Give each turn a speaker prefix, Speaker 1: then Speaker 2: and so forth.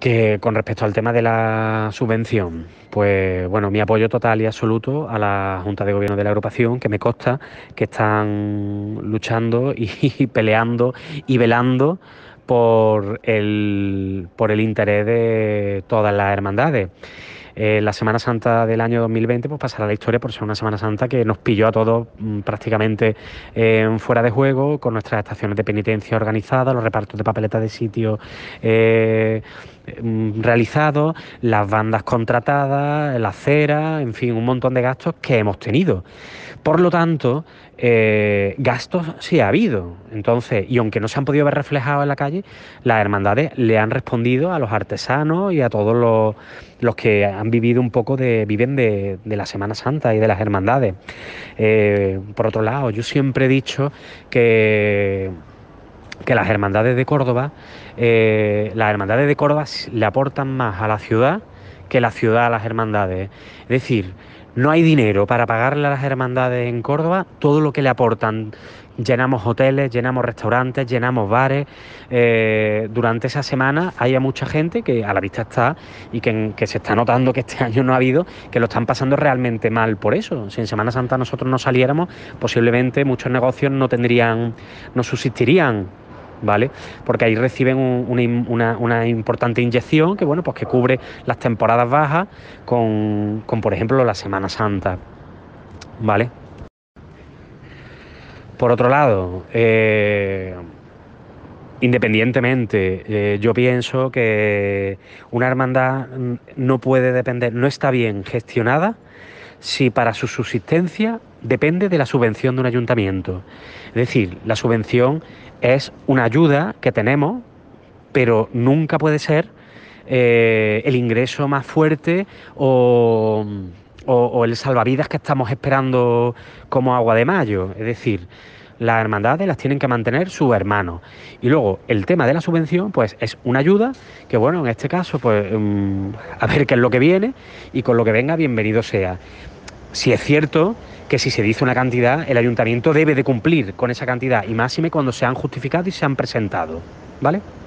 Speaker 1: Que con respecto al tema de la subvención, pues bueno, mi apoyo total y absoluto a la Junta de Gobierno de la agrupación, que me consta que están luchando y, peleando y velando por el, por el interés de todas las hermandades. Eh, la Semana Santa del año 2020 pues pasará la historia por ser una Semana Santa que nos pilló a todos mm, prácticamente fuera de juego, con nuestras estaciones de penitencia organizadas, los repartos de papeletas de sitio eh, mm, realizados, las bandas contratadas, la cera, en fin, un montón de gastos que hemos tenido. Por lo tanto, eh, gastos sí ha habido. Entonces, y aunque no se han podido ver reflejados en la calle, las hermandades le han respondido a los artesanos y a todos los los que han vivido un poco de, viven de, la Semana Santa y de las hermandades. Eh, por otro lado, yo siempre he dicho que que las hermandades de Córdoba, eh, las hermandades de Córdoba le aportan más a la ciudad que la ciudad a las hermandades. Es decir, no hay dinero para pagarle a las hermandades en Córdoba todo lo que le aportan. Llenamos hoteles, llenamos restaurantes, llenamos bares. Eh, durante esa semana hay mucha gente que a la vista está y que, que, se está notando que este año no ha habido, que lo están pasando realmente mal por eso. Si en Semana Santa nosotros no saliéramos, posiblemente muchos negocios no tendrían, no subsistirían ¿vale? Porque ahí reciben una, importante inyección que, bueno, pues que cubre las temporadas bajas con, por ejemplo, la Semana Santa, ¿vale? Por otro lado, eh, independientemente, eh, yo pienso que una hermandad no puede depender, no está bien gestionada si para su subsistencia depende de la subvención de un ayuntamiento. Es decir, la subvención es una ayuda que tenemos, pero nunca puede ser eh, el ingreso más fuerte o, el salvavidas que estamos esperando como agua de mayo. Es decir, las hermandades las tienen que mantener sus hermanos. Y luego el tema de la subvención, pues es una ayuda que, bueno, en este caso, pues mm, a ver qué es lo que viene y con lo que venga, bienvenido sea si es cierto que si se dice una cantidad, el ayuntamiento debe de cumplir con esa cantidad, y máxime cuando se han justificado y se han presentado. ¿Vale?